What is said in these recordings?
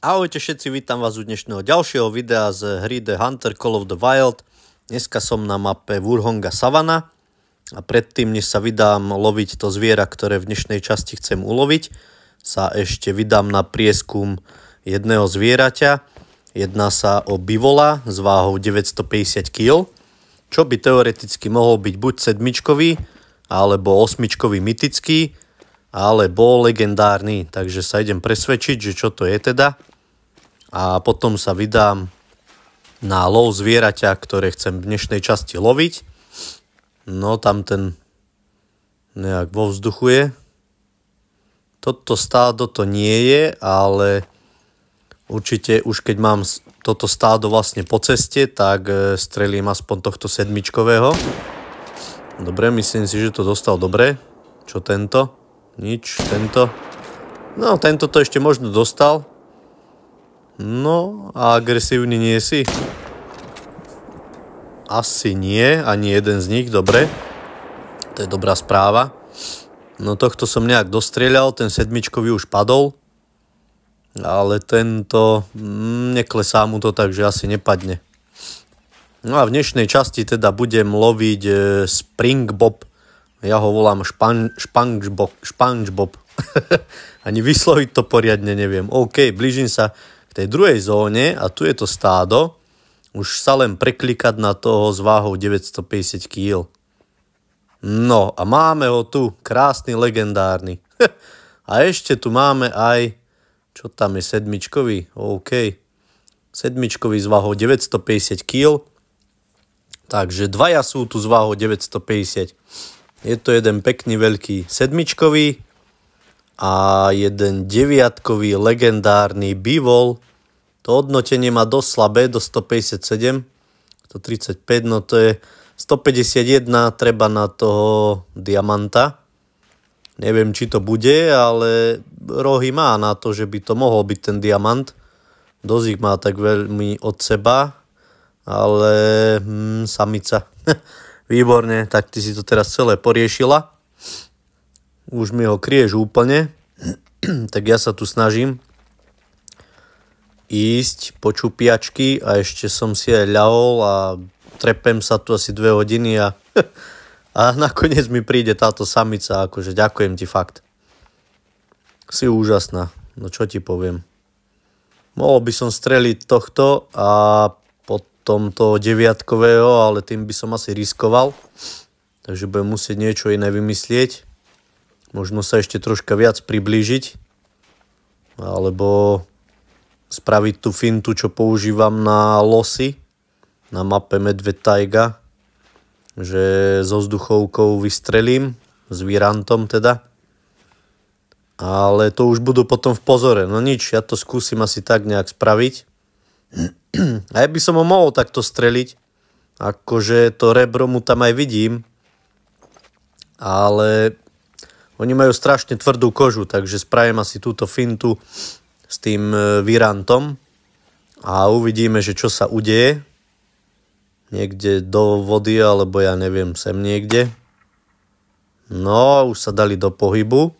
Ahojte všetci, vítam vás u dnešného ďalšieho videa z hry The Hunter Call of the Wild. Dneska som na mape Wurhonga Savana a predtým, než sa vydám loviť to zviera, ktoré v dnešnej časti chcem uloviť, sa ešte vydám na prieskum jedného zvieraťa. Jedná sa o bivola s váhou 950 kg, čo by teoreticky mohol byť buď sedmičkový, alebo osmičkový mytický, alebo legendárny, takže sa idem presvedčiť, že čo to je teda a potom sa vydám na lov zvieraťa, ktoré chcem v dnešnej časti loviť. No tam ten nejak vo vzduchu je. Toto stádo to nie je, ale určite už keď mám toto stádo vlastne po ceste, tak e, strelím aspoň tohto sedmičkového. Dobre, myslím si, že to dostal dobre. Čo tento? Nič, tento. No, tento to ešte možno dostal, No, a agresívny nie si? Asi nie, ani jeden z nich, dobre. To je dobrá správa. No tohto som nejak dostrieľal, ten sedmičkový už padol. Ale tento, mm, neklesá mu to, takže asi nepadne. No a v dnešnej časti teda budem loviť e, Springbob. Ja ho volám špan, Ani vysloviť to poriadne neviem. OK, blížim sa k tej druhej zóne a tu je to stádo, už sa len preklikať na toho s váhou 950 kg. No a máme ho tu, krásny, legendárny. a ešte tu máme aj, čo tam je, sedmičkový, OK. Sedmičkový s váhou 950 kg. Takže dvaja sú tu s váhou 950. Je to jeden pekný veľký sedmičkový a jeden deviatkový legendárny bivol. To hodnotenie má dosť slabé, do 157, 135, no to je 151 treba na toho diamanta. Neviem, či to bude, ale rohy má na to, že by to mohol byť ten diamant. Dosť ich má tak veľmi od seba, ale mm, samica. Výborne, tak ty si to teraz celé poriešila. Už mi ho krieš úplne. tak ja sa tu snažím ísť po čupiačky a ešte som si aj ľahol a trepem sa tu asi dve hodiny a, a nakoniec mi príde táto samica, akože ďakujem ti fakt. Si úžasná, no čo ti poviem. Mohol by som streliť tohto a potom toho deviatkového, ale tým by som asi riskoval. Takže budem musieť niečo iné vymyslieť možno sa ešte troška viac priblížiť alebo spraviť tú fintu, čo používam na losy na mape Medved Taiga, že so vzduchovkou vystrelím, s virantom teda. Ale to už budú potom v pozore. No nič, ja to skúsim asi tak nejak spraviť. A ja by som ho mohol takto streliť. Akože to rebro mu tam aj vidím. Ale oni majú strašne tvrdú kožu, takže spravím asi túto fintu s tým e, virantom a uvidíme, že čo sa udeje. Niekde do vody, alebo ja neviem, sem niekde. No, už sa dali do pohybu.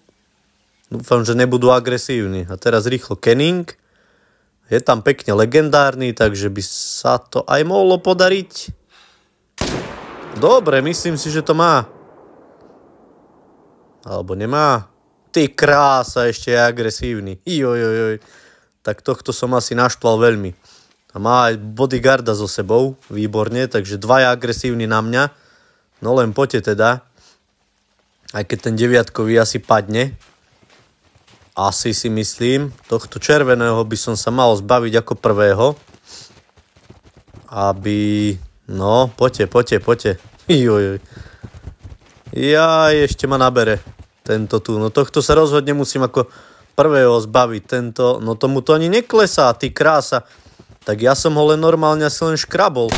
Dúfam, že nebudú agresívni. A teraz rýchlo Kenning. Je tam pekne legendárny, takže by sa to aj mohlo podariť. Dobre, myslím si, že to má. Alebo nemá? Ty krása, ešte je agresívny. Jojojoj. Tak tohto som asi naštval veľmi. A má aj bodyguarda so sebou, výborne, takže dvaja agresívni na mňa. No len poďte teda. Aj keď ten deviatkový asi padne. Asi si myslím. Tohto červeného by som sa mal zbaviť ako prvého. Aby... No, poďte, poďte, poďte. Jojoj. Jaj, ešte ma nabere. Tento tu, no tohto sa rozhodne musím ako prvého zbaviť. Tento, no tomu to ani neklesá, ty krása. Tak ja som ho len normálne asi len škrabol.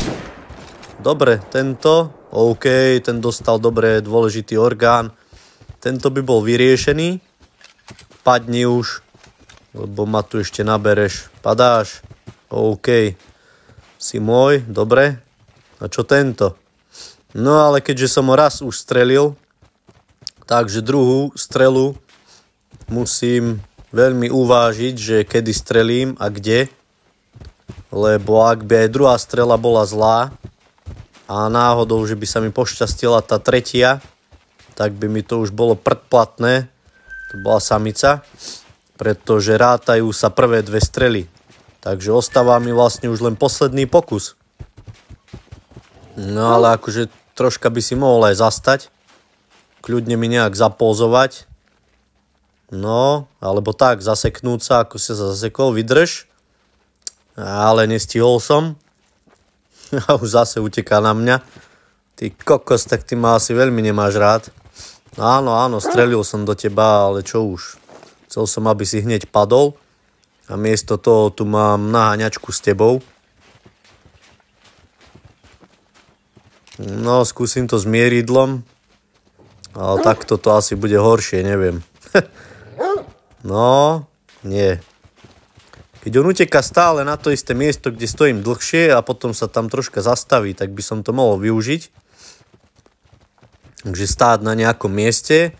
Dobre, tento, OK, ten dostal dobre dôležitý orgán. Tento by bol vyriešený. Padni už, lebo ma tu ešte nabereš. Padáš, OK. Si môj, dobre. A čo tento? No ale keďže som ho raz už strelil, Takže druhú strelu musím veľmi uvážiť, že kedy strelím a kde. Lebo ak by aj druhá strela bola zlá a náhodou, že by sa mi pošťastila tá tretia, tak by mi to už bolo predplatné. To bola samica, pretože rátajú sa prvé dve strely. Takže ostáva mi vlastne už len posledný pokus. No ale akože troška by si mohol aj zastať, kľudne mi nejak zapózovať. No, alebo tak, zaseknúť sa, ako si sa zasekol, vydrž. Ale nestihol som. A už zase uteká na mňa. Ty kokos, tak ty ma asi veľmi nemáš rád. Áno, áno, strelil som do teba, ale čo už. Chcel som, aby si hneď padol. A miesto toho tu mám naháňačku s tebou. No, skúsim to s mieridlom. Ale takto to asi bude horšie, neviem. no, nie. Keď on uteká stále na to isté miesto, kde stojím dlhšie a potom sa tam troška zastaví, tak by som to mohol využiť. Takže stáť na nejakom mieste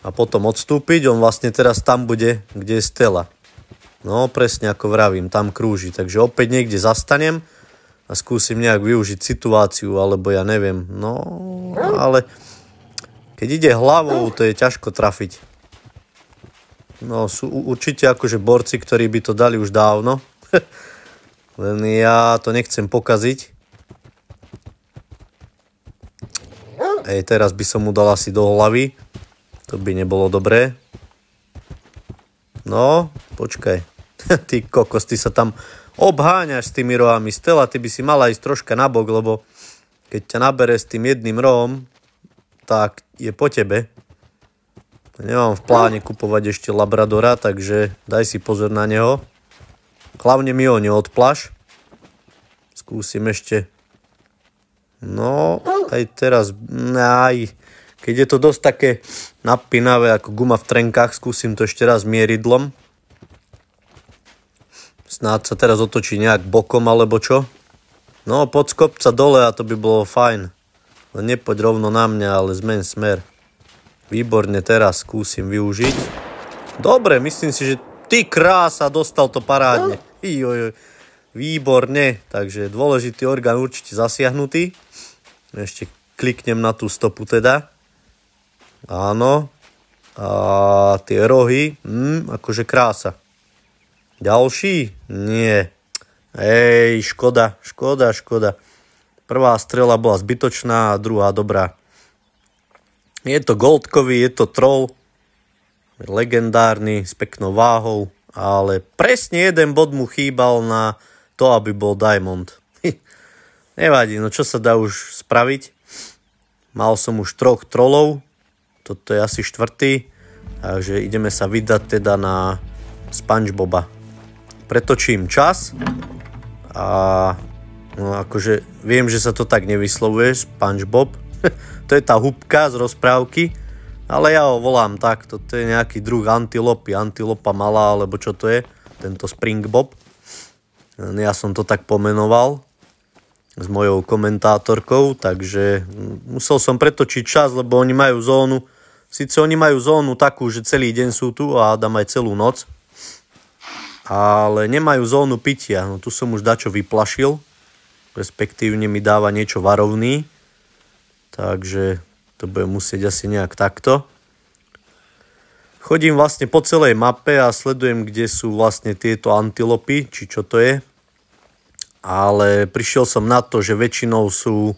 a potom odstúpiť, on vlastne teraz tam bude, kde je stela. No presne ako vravím, tam krúži. Takže opäť niekde zastanem a skúsim nejak využiť situáciu, alebo ja neviem. No, ale keď ide hlavou, to je ťažko trafiť. No, sú určite akože borci, ktorí by to dali už dávno. Len ja to nechcem pokaziť. Ej, teraz by som mu dal asi do hlavy. To by nebolo dobré. No, počkaj. Ty kokos, ty sa tam obháňaš s tými rohami. Stela, ty by si mala ísť troška nabok, lebo keď ťa nabere s tým jedným rohom, tak je po tebe. Nemám v pláne kupovať ešte Labradora, takže daj si pozor na neho. Hlavne mi ho neodplaš. Skúsim ešte. No, aj teraz, aj keď je to dosť také napínavé ako guma v trenkách, skúsim to ešte raz mieridlom. Snáď sa teraz otočí nejak bokom alebo čo. No, pod kopca dole a to by bolo fajn. No nepoď rovno na mňa, ale zmen smer. Výborne, teraz skúsim využiť. Dobre, myslím si, že ty krása, dostal to parádne. Ijojoj, no. Výborne, takže dôležitý orgán určite zasiahnutý. Ešte kliknem na tú stopu teda. Áno. A tie rohy, mm, akože krása. Ďalší? Nie. Ej, škoda, škoda, škoda. Prvá strela bola zbytočná a druhá dobrá. Je to Goldkový, je to troll, legendárny, s peknou váhou, ale presne jeden bod mu chýbal na to, aby bol Diamond. Nevadí, no čo sa dá už spraviť. Mal som už troch trolov, toto je asi štvrtý, takže ideme sa vydať teda na Spongeboba. Pretočím čas a No akože viem, že sa to tak nevyslovuje, SpongeBob. to je tá hubka z rozprávky, ale ja ho volám tak, to je nejaký druh antilopy, antilopa malá, alebo čo to je, tento Springbob. Hm, ja som to tak pomenoval s mojou komentátorkou, takže hm, musel som pretočiť čas, lebo oni majú zónu, síce oni majú zónu takú, že celý deň sú tu a dám aj celú noc, ale nemajú zónu pitia, no tu som už dačo vyplašil, respektívne mi dáva niečo varovný, takže to bude musieť asi nejak takto. Chodím vlastne po celej mape a sledujem, kde sú vlastne tieto antilopy, či čo to je. Ale prišiel som na to, že väčšinou sú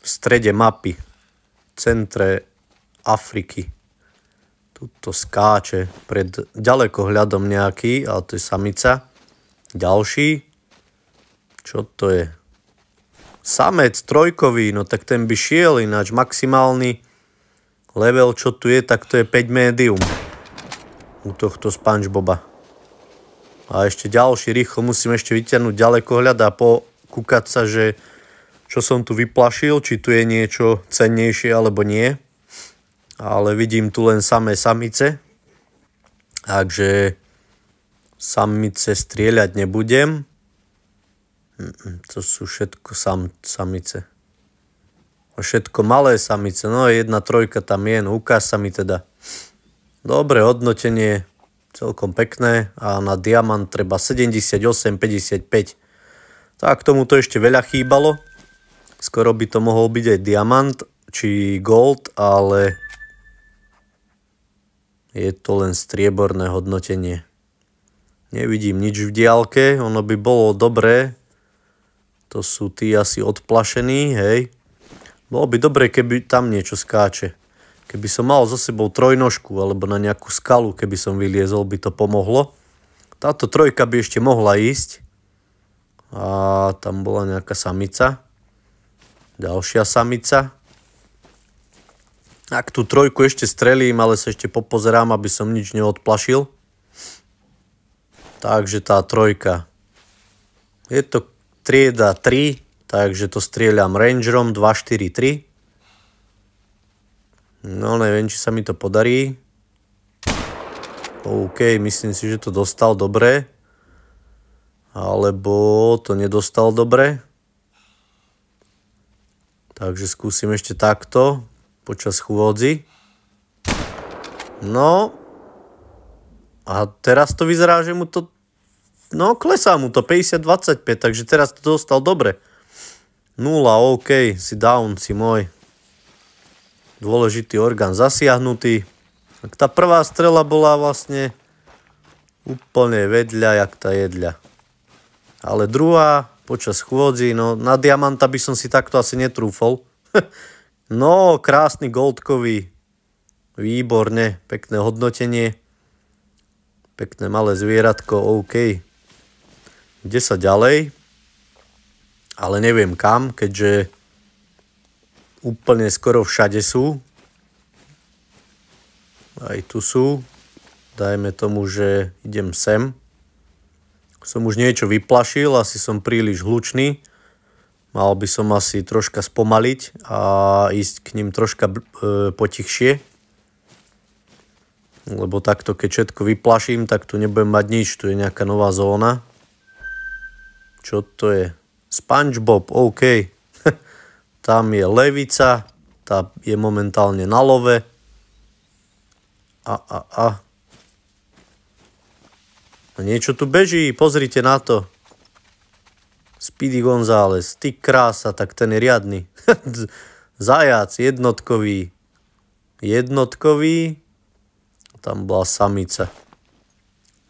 v strede mapy, v centre Afriky. Tuto skáče pred ďalekohľadom nejaký, ale to je samica. Ďalší. Čo to je? samec trojkový, no tak ten by šiel ináč. Maximálny level, čo tu je, tak to je 5 médium. U tohto Spongeboba. A ešte ďalší, rýchlo musím ešte vyťahnuť ďalekohľad a pokúkať sa, že čo som tu vyplašil, či tu je niečo cennejšie alebo nie. Ale vidím tu len samé samice. Takže samice strieľať nebudem. To sú všetko sam, samice. Všetko malé samice. No jedna trojka tam je, no ukáž sa mi teda. Dobre hodnotenie, celkom pekné a na diamant treba 78,55. Tak tomuto ešte veľa chýbalo. Skoro by to mohol byť aj diamant či gold, ale je to len strieborné hodnotenie. Nevidím nič v diálke, ono by bolo dobré to sú tí asi odplašení, hej. Bolo by dobre, keby tam niečo skáče. Keby som mal so sebou trojnožku alebo na nejakú skalu, keby som vyliezol, by to pomohlo. Táto trojka by ešte mohla ísť. A tam bola nejaká samica. Ďalšia samica. Ak tú trojku ešte strelím, ale sa ešte popozerám, aby som nič neodplašil. Takže tá trojka. Je to trieda 3, takže to strieľam rangerom 2-4-3. No neviem, či sa mi to podarí. OK, myslím si, že to dostal dobre. Alebo to nedostal dobre. Takže skúsim ešte takto počas chôdzi. No. A teraz to vyzerá, že mu to no klesá mu to 50-25, takže teraz to dostal dobre. Nula, OK, si down, si môj. Dôležitý orgán zasiahnutý. Tak tá prvá strela bola vlastne úplne vedľa, jak tá jedľa. Ale druhá, počas chôdzi, no na diamanta by som si takto asi netrúfol. no, krásny goldkový. Výborne, pekné hodnotenie. Pekné malé zvieratko, OK sa ďalej, ale neviem kam, keďže úplne skoro všade sú. Aj tu sú. Dajme tomu, že idem sem. Som už niečo vyplašil, asi som príliš hlučný. Mal by som asi troška spomaliť a ísť k ním troška e, potichšie. Lebo takto, keď všetko vyplaším, tak tu nebudem mať nič. Tu je nejaká nová zóna. Čo to je? Spongebob, OK. Tam je levica, tá je momentálne na love. A, a, a. A niečo tu beží, pozrite na to. Speedy González, ty krása, tak ten je riadny. Zajac, jednotkový. Jednotkový. Tam bola samica.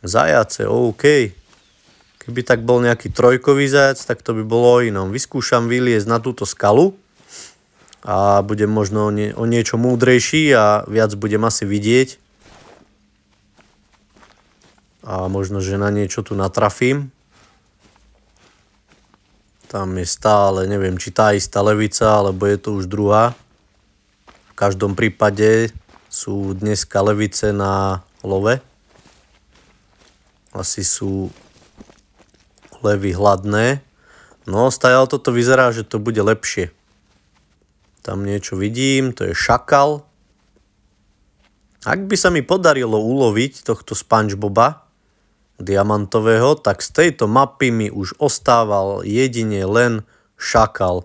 Zajace, OK. By tak bol nejaký trojkový zajac, tak to by bolo inom. Vyskúšam vyliezť na túto skalu a budem možno nie, o niečo múdrejší a viac budem asi vidieť. A možno, že na niečo tu natrafím. Tam je stále, neviem, či tá istá levica, alebo je to už druhá. V každom prípade sú dneska levice na love. Asi sú levy hladné. No, stajal toto vyzerá, že to bude lepšie. Tam niečo vidím, to je šakal. Ak by sa mi podarilo uloviť tohto Spongeboba diamantového, tak z tejto mapy mi už ostával jedine len šakal.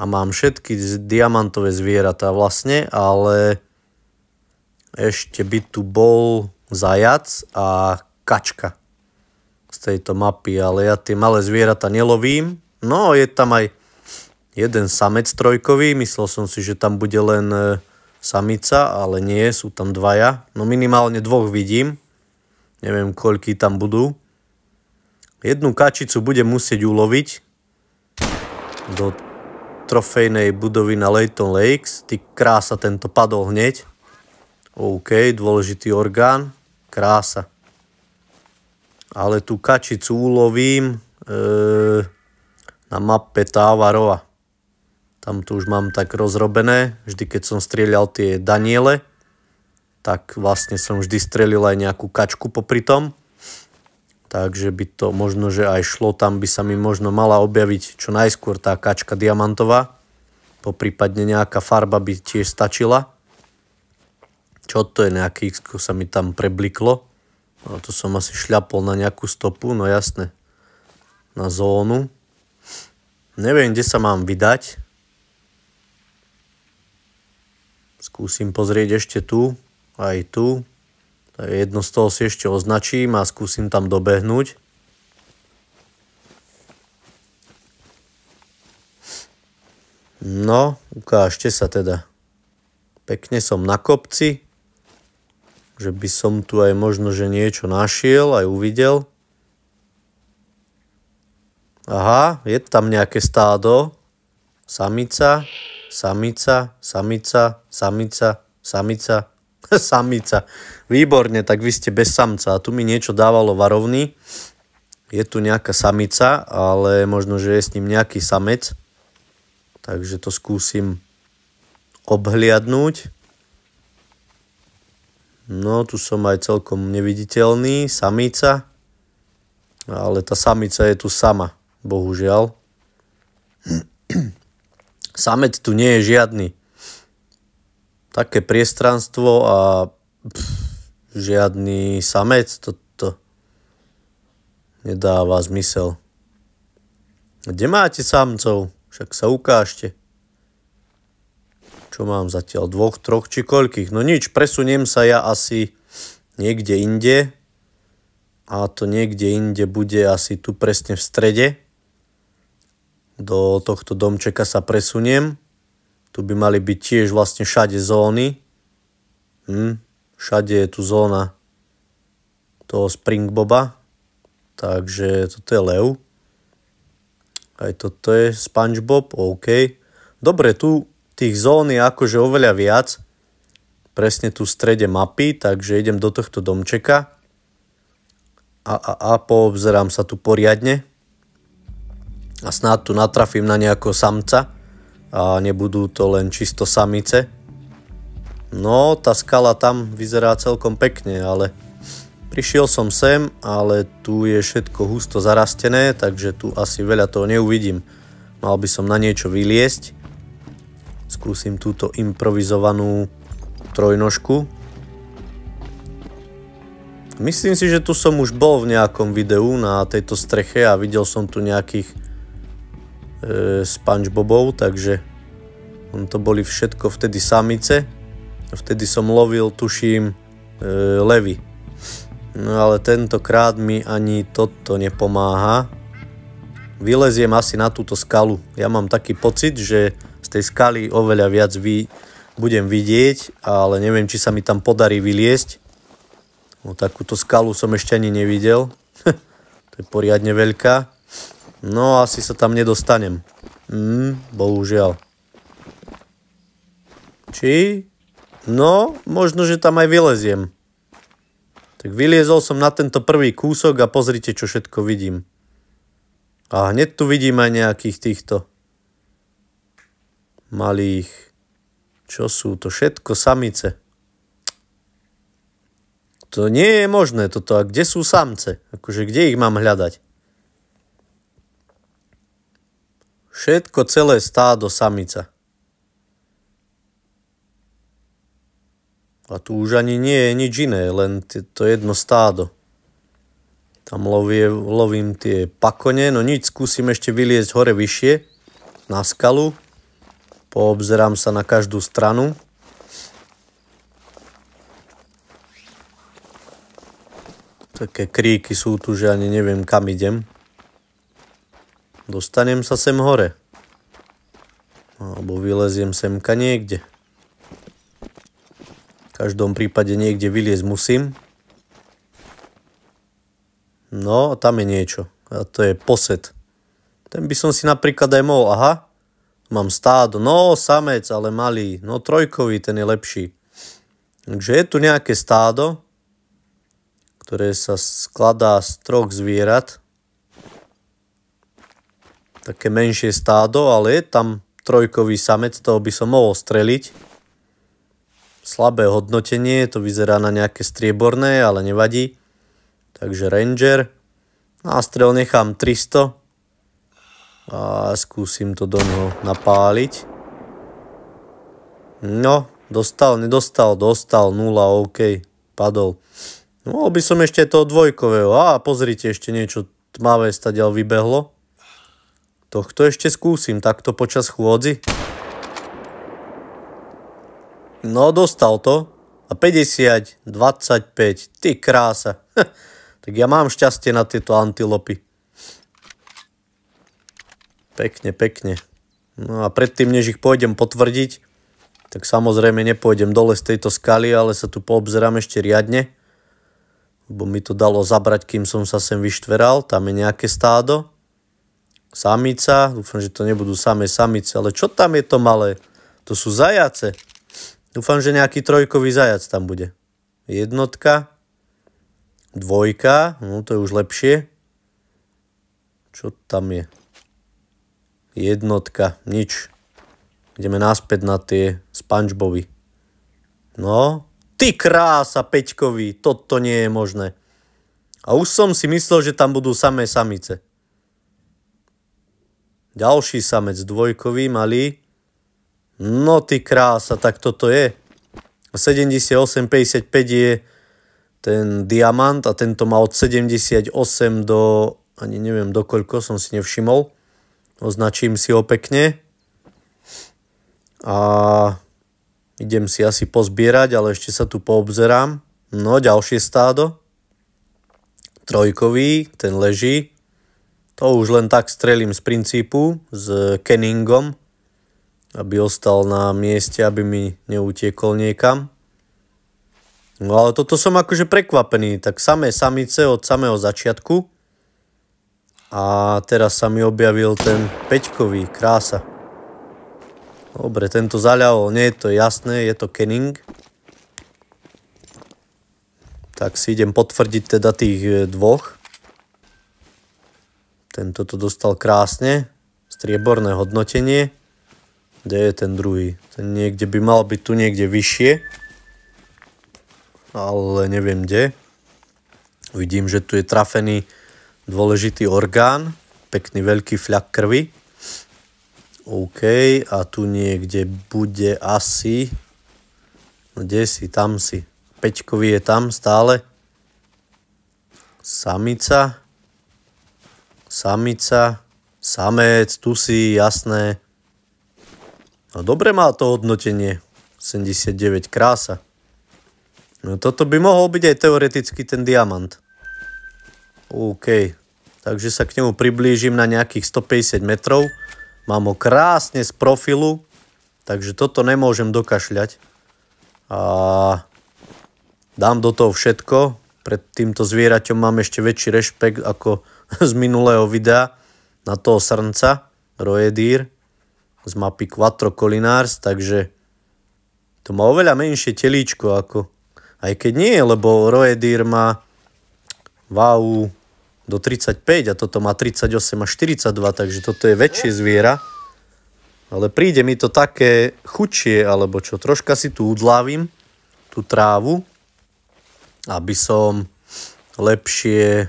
A mám všetky diamantové zvieratá vlastne, ale ešte by tu bol zajac a kačka z tejto mapy, ale ja tie malé zvieratá nelovím. No, je tam aj jeden samec trojkový, myslel som si, že tam bude len e, samica, ale nie, sú tam dvaja. No minimálne dvoch vidím, neviem koľký tam budú. Jednu kačicu budem musieť uloviť do trofejnej budovy na Leighton Lakes. Ty krása, tento padol hneď. OK, dôležitý orgán. Krása ale tú kačicu ulovím e, na mape Távarova. Tam to už mám tak rozrobené, vždy keď som strieľal tie Daniele, tak vlastne som vždy strelil aj nejakú kačku popri tom. Takže by to možno, že aj šlo, tam by sa mi možno mala objaviť čo najskôr tá kačka diamantová. Poprípadne nejaká farba by tiež stačila. Čo to je, nejaký X sa mi tam prebliklo. No to som asi šľapol na nejakú stopu, no jasne. Na zónu. Neviem, kde sa mám vydať. Skúsim pozrieť ešte tu, aj tu. Jedno z toho si ešte označím a skúsim tam dobehnúť. No, ukážte sa teda. Pekne som na kopci že by som tu aj možno, že niečo našiel, aj uvidel. Aha, je tam nejaké stádo. Samica, samica, samica, samica, samica, samica. Výborne, tak vy ste bez samca. A tu mi niečo dávalo varovný. Je tu nejaká samica, ale možno, že je s ním nejaký samec. Takže to skúsim obhliadnúť. No, tu som aj celkom neviditeľný, samica. Ale tá samica je tu sama, bohužiaľ. Samet tu nie je žiadny. Také priestranstvo a pff, žiadny samec, toto to nedáva zmysel. Kde máte samcov? Však sa ukážte. Čo mám zatiaľ? Dvoch, troch či koľkých? No nič, presuniem sa ja asi niekde inde. A to niekde inde bude asi tu presne v strede. Do tohto domčeka sa presuniem. Tu by mali byť tiež vlastne všade zóny. Hm? Všade je tu zóna toho Springboba. Takže toto je lev. Aj toto je Spongebob, OK. Dobre, tu Tých zón je akože oveľa viac, presne tu v strede mapy, takže idem do tohto domčeka a, a, a poobzerám sa tu poriadne a snáď tu natrafím na nejakého samca a nebudú to len čisto samice. No, tá skala tam vyzerá celkom pekne, ale prišiel som sem, ale tu je všetko husto zarastené, takže tu asi veľa toho neuvidím. Mal by som na niečo vyliesť. Skúsim túto improvizovanú trojnožku. Myslím si, že tu som už bol v nejakom videu na tejto streche a videl som tu nejakých e, spongebobov, takže on to boli všetko vtedy samice. Vtedy som lovil, tuším, e, levy. No ale tentokrát mi ani toto nepomáha. Vyleziem asi na túto skalu. Ja mám taký pocit, že tej skaly oveľa viac vy, budem vidieť, ale neviem, či sa mi tam podarí vyliesť. No takúto skalu som ešte ani nevidel. to je poriadne veľká. No asi sa tam nedostanem. Mm, bohužiaľ. Či? No, možno, že tam aj vyleziem. Tak vyliezol som na tento prvý kúsok a pozrite, čo všetko vidím. A hneď tu vidím aj nejakých týchto malých, čo sú to všetko samice. To nie je možné toto. A kde sú samce? Akože kde ich mám hľadať? Všetko celé stádo samica. A tu už ani nie je nič iné, len to jedno stádo. Tam lovie, lovím tie pakone, no nič, skúsim ešte vyliezť hore vyššie, na skalu. Poobzerám sa na každú stranu. Také kríky sú tu, že ani neviem kam idem. Dostanem sa sem hore. Alebo vyleziem semka niekde. V každom prípade niekde vyliezť musím. No, tam je niečo. A to je posed. Ten by som si napríklad aj mohol, aha, Mám stádo, no samec, ale malý, no trojkový, ten je lepší. Takže je tu nejaké stádo, ktoré sa skladá z troch zvierat. Také menšie stádo, ale je tam trojkový samec, toho by som mohol streliť. Slabé hodnotenie, to vyzerá na nejaké strieborné, ale nevadí. Takže ranger. Nástrel nechám 300 a skúsim to do neho napáliť. No, dostal, nedostal, dostal, nula, OK, padol. Mohol by som ešte toho dvojkového. A pozrite, ešte niečo tmavé stadiaľ vybehlo. Tohto ešte skúsim, takto počas chôdzi. No, dostal to. A 50, 25, ty krása. tak ja mám šťastie na tieto antilopy. Pekne, pekne. No a predtým, než ich pôjdem potvrdiť, tak samozrejme nepôjdem dole z tejto skaly, ale sa tu poobzerám ešte riadne. Bo mi to dalo zabrať, kým som sa sem vyštveral. Tam je nejaké stádo. Samica. Dúfam, že to nebudú samé samice. Ale čo tam je to malé? To sú zajace. Dúfam, že nejaký trojkový zajac tam bude. Jednotka. Dvojka. No to je už lepšie. Čo tam je? jednotka, nič. Ideme naspäť na tie spančboby. No, ty krása, Peťkovi, toto nie je možné. A už som si myslel, že tam budú samé samice. Ďalší samec dvojkový, malý. No ty krása, tak toto je. 78,55 je ten diamant a tento má od 78 do, ani neviem dokoľko, som si nevšimol označím si ho pekne a idem si asi pozbierať, ale ešte sa tu poobzerám. No, ďalšie stádo. Trojkový, ten leží. To už len tak strelím z princípu, s Kenningom, aby ostal na mieste, aby mi neutiekol niekam. No ale toto som akože prekvapený, tak samé samice od samého začiatku. A teraz sa mi objavil ten peťkový, krása. Dobre, tento zaľavol, nie je to jasné, je to Kenning. Tak si idem potvrdiť teda tých e, dvoch. Tento to dostal krásne, strieborné hodnotenie. Kde je ten druhý? Ten niekde by mal byť tu niekde vyššie. Ale neviem kde. Vidím, že tu je trafený dôležitý orgán, pekný veľký fľak krvi. OK, a tu niekde bude asi... No kde si, tam si. Peťkový je tam stále. Samica. Samica. Samec, tu si, jasné. No dobre má to hodnotenie. 79, krása. No toto by mohol byť aj teoreticky ten diamant. OK, takže sa k nemu priblížim na nejakých 150 metrov. Mám ho krásne z profilu, takže toto nemôžem dokašľať. A dám do toho všetko. Pred týmto zvieraťom mám ešte väčší rešpekt ako z minulého videa na toho srnca Roedír z mapy Quattro Collinars, takže to má oveľa menšie telíčko ako aj keď nie, lebo Roedír má váhu do 35 a toto má 38 a 42, takže toto je väčšie zviera. Ale príde mi to také chučie, alebo čo, troška si tu udlávim, tú trávu, aby som lepšie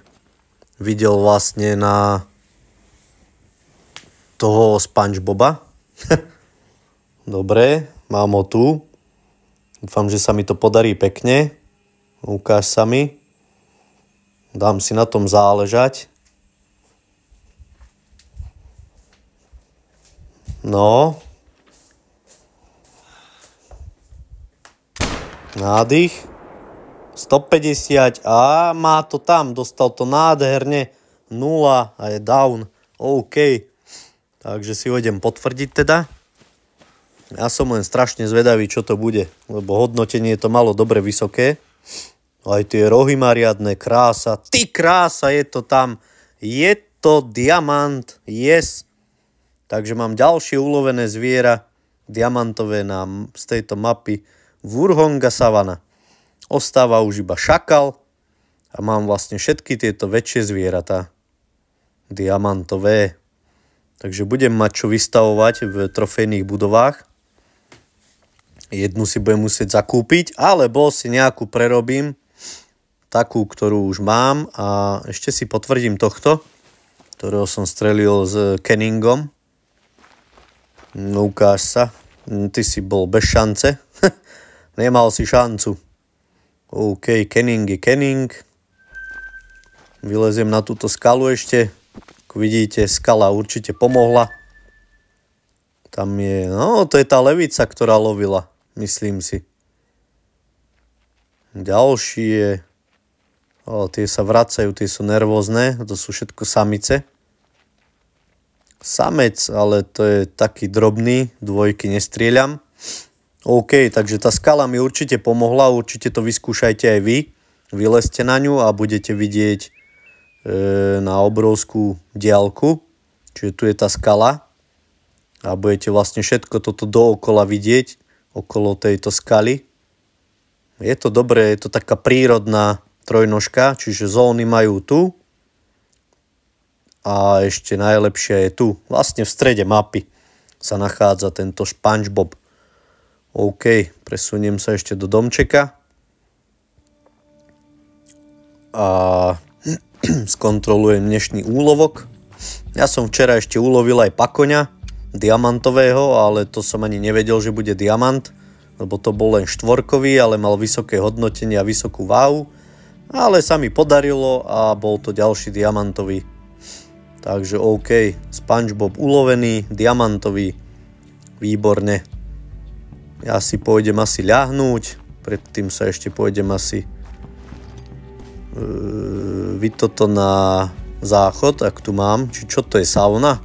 videl vlastne na toho Spongeboba. Dobre, mám ho tu. Dúfam, že sa mi to podarí pekne. Ukáž sa mi. Dám si na tom záležať. No. Nádych. 150 a má to tam, dostal to nádherne. 0 a je down. OK. Takže si ho idem potvrdiť teda. Ja som len strašne zvedavý, čo to bude, lebo hodnotenie to malo dobre vysoké. Aj tie rohy má riadne, krása. Ty krása, je to tam. Je to diamant, yes. Takže mám ďalšie ulovené zviera, diamantové na, z tejto mapy Vurhonga Savana. Ostáva už iba šakal a mám vlastne všetky tieto väčšie zvieratá. Diamantové. Takže budem mať čo vystavovať v trofejných budovách. Jednu si budem musieť zakúpiť, alebo si nejakú prerobím takú, ktorú už mám a ešte si potvrdím tohto, ktorého som strelil s Kenningom. No ukáž sa, mm, ty si bol bez šance. Nemal si šancu. OK, Kenning je Kenning. Vyleziem na túto skalu ešte. Ako vidíte, skala určite pomohla. Tam je, no to je tá levica, ktorá lovila, myslím si. Ďalší je O, tie sa vracajú, tie sú nervózne, to sú všetko samice. Samec, ale to je taký drobný, dvojky nestrieľam. OK, takže tá skala mi určite pomohla, určite to vyskúšajte aj vy. Vylezte na ňu a budete vidieť e, na obrovskú diálku. Čiže tu je tá skala a budete vlastne všetko toto dookola vidieť, okolo tejto skaly. Je to dobré, je to taká prírodná trojnožka, čiže zóny majú tu a ešte najlepšia je tu. Vlastne v strede mapy sa nachádza tento SpongeBob. OK, presuniem sa ešte do domčeka. A skontrolujem dnešný úlovok. Ja som včera ešte ulovil aj pakoňa diamantového, ale to som ani nevedel, že bude diamant, lebo to bol len štvorkový, ale mal vysoké hodnotenie a vysokú váhu ale sa mi podarilo a bol to ďalší diamantový. Takže OK, Spongebob ulovený, diamantový, výborne. Ja si pôjdem asi ľahnúť, predtým sa ešte pôjdem asi e, toto na záchod, ak tu mám. Či čo to je, sauna?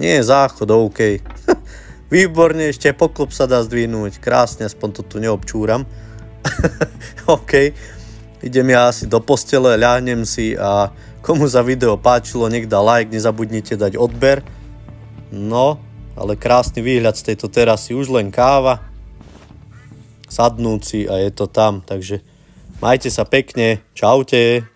Nie, záchod, OK. Výborne, ešte poklop sa dá zdvihnúť, krásne, aspoň to tu neobčúram. OK idem ja asi do postele, ľahnem si a komu sa video páčilo, nech dá like, nezabudnite dať odber. No, ale krásny výhľad z tejto terasy, už len káva, sadnúci a je to tam, takže majte sa pekne, čaute.